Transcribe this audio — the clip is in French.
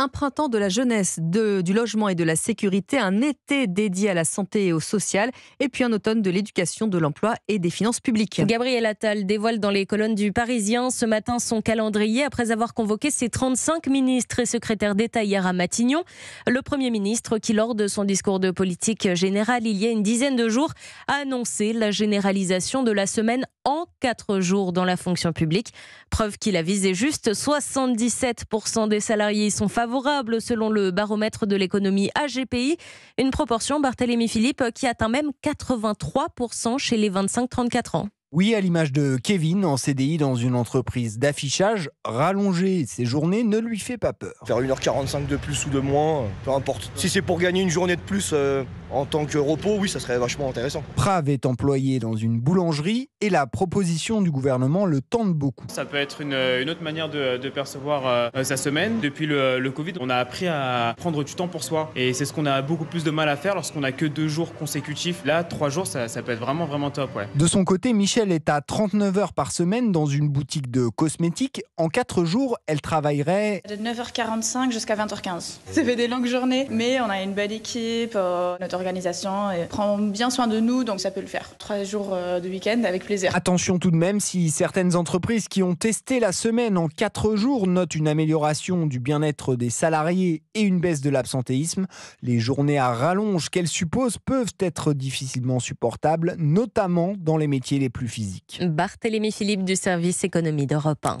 Un printemps de la jeunesse, du logement et de la sécurité, un été dédié à la santé et au social, et puis un automne de l'éducation, de l'emploi et des finances publiques. Gabriel Attal dévoile dans les colonnes du Parisien ce matin son calendrier après avoir convoqué ses 35 ministres et secrétaires d'État hier à Matignon. Le Premier ministre, qui lors de son discours de politique générale il y a une dizaine de jours, a annoncé la généralisation de la semaine en quatre jours dans la fonction publique. Preuve qu'il a visé juste 77% des salariés y sont favorables favorable selon le baromètre de l'économie AGPI, une proportion Barthélémy Philippe qui atteint même 83% chez les 25-34 ans. Oui, à l'image de Kevin en CDI dans une entreprise d'affichage, rallonger ses journées ne lui fait pas peur. Faire 1h45 de plus ou de moins, peu importe. Si c'est pour gagner une journée de plus, euh, en tant que repos, oui, ça serait vachement intéressant. Prave est employé dans une boulangerie et la proposition du gouvernement le tente beaucoup. Ça peut être une, autre manière de, percevoir euh, sa semaine. Depuis le, Covid, on a appris à prendre du temps pour soi et c'est ce qu'on a beaucoup plus de mal à faire lorsqu'on n'a que deux jours consécutifs. Là, trois jours, ça, peut être vraiment, vraiment top. De son côté, Michel est à 39 heures par semaine dans une boutique de cosmétiques. En quatre jours, elle travaillerait. De 9h45 jusqu'à 20h15. Ça fait des longues journées, mais on a une belle équipe. Euh, organisation et prend bien soin de nous, donc ça peut le faire. Trois jours euh, de week-end avec plaisir. Attention tout de même, si certaines entreprises qui ont testé la semaine en quatre jours notent une amélioration du bien-être des salariés et une baisse de l'absentéisme, les journées à rallonge qu'elles supposent peuvent être difficilement supportables, notamment dans les métiers les plus physiques. Barthélémy Philippe du service économie d'Europe 1.